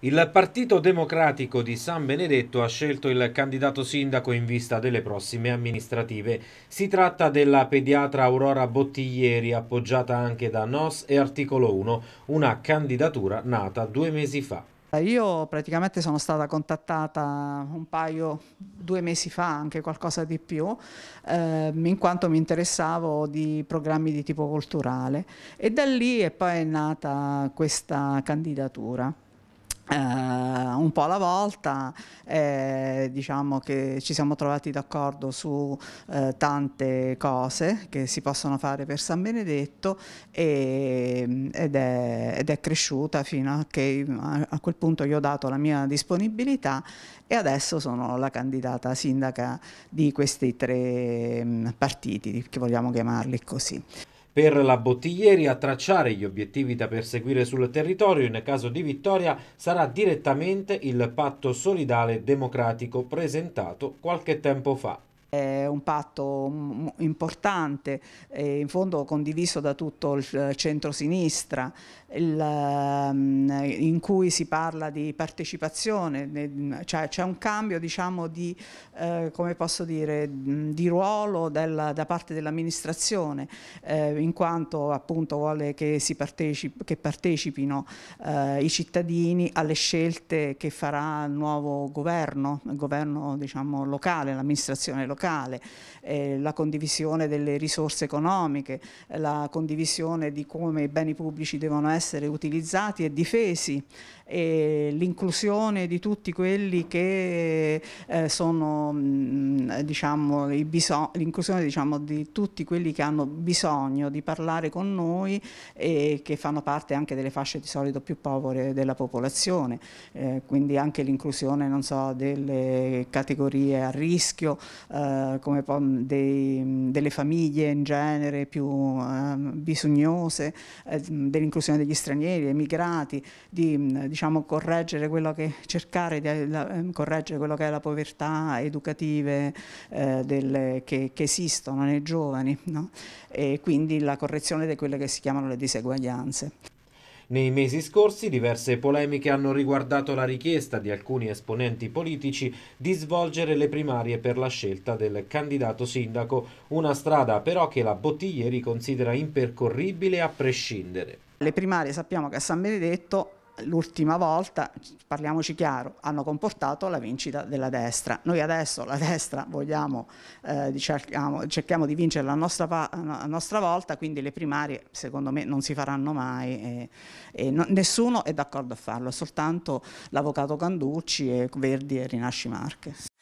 Il Partito Democratico di San Benedetto ha scelto il candidato sindaco in vista delle prossime amministrative. Si tratta della pediatra Aurora Bottiglieri, appoggiata anche da NOS e Articolo 1, una candidatura nata due mesi fa. Io praticamente sono stata contattata un paio, due mesi fa, anche qualcosa di più, ehm, in quanto mi interessavo di programmi di tipo culturale e da lì è poi nata questa candidatura. Uh, un po' alla volta, eh, diciamo che ci siamo trovati d'accordo su eh, tante cose che si possono fare per San Benedetto e, ed, è, ed, è, cresciuta fino a che a quel punto io ho dato la mia disponibilità e adesso sono la candidata sindaca di questi tre mm, partiti, che vogliamo chiamarli così per la bottiglieria tracciare gli obiettivi da perseguire sul territorio. In caso di vittoria sarà direttamente il patto solidale democratico presentato qualche tempo fa. È un patto importante, in fondo condiviso da tutto il eh, centro-sinistra, ehm, in cui si parla di partecipazione, cioè c'è un cambio diciamo, di, eh, dire, di, ruolo della, da parte dell'amministrazione, eh, in quanto appunto vuole che, partecipi, che partecipino i cittadini alle scelte che farà il nuovo governo, il governo diciamo, locale, l'amministrazione locale locale, eh, la condivisione delle risorse economiche, la condivisione di come i beni pubblici devono essere utilizzati e difesi, e l'inclusione di tutti quelli che eh, sono mm, diciamo, l'inclusione diciamo, di tutti quelli che hanno bisogno di parlare con noi e che fanno parte anche delle fasce di solito più povere della popolazione, eh, quindi anche l'inclusione so, delle categorie a rischio, eh, eh, come mm, dei, mm, delle famiglie in genere più eh, bisognose, eh, mm, dell'inclusione degli stranieri, dei migrati, di diciamo, correggere quello che cercare di la, ehm, correggere quello che è la povertà educativa eh, delle, che, che, esistono nei giovani no? e quindi la correzione di quelle che si chiamano le diseguaglianze. Nei mesi scorsi diverse polemiche hanno riguardato la richiesta di alcuni esponenti politici di svolgere le primarie per la scelta del candidato sindaco, una strada però che la Bottiglieri considera impercorribile a prescindere. Le primarie sappiamo che a San Benedetto l'ultima volta, parliamoci chiaro, hanno comportato la vincita della destra. Noi adesso la destra vogliamo, eh, cerchiamo, cerchiamo, di vincere la nostra, la nostra, volta, quindi le primarie secondo me non si faranno mai e, e no, nessuno è d'accordo a farlo, è soltanto l'avvocato Canducci e Verdi e Rinasci Marche.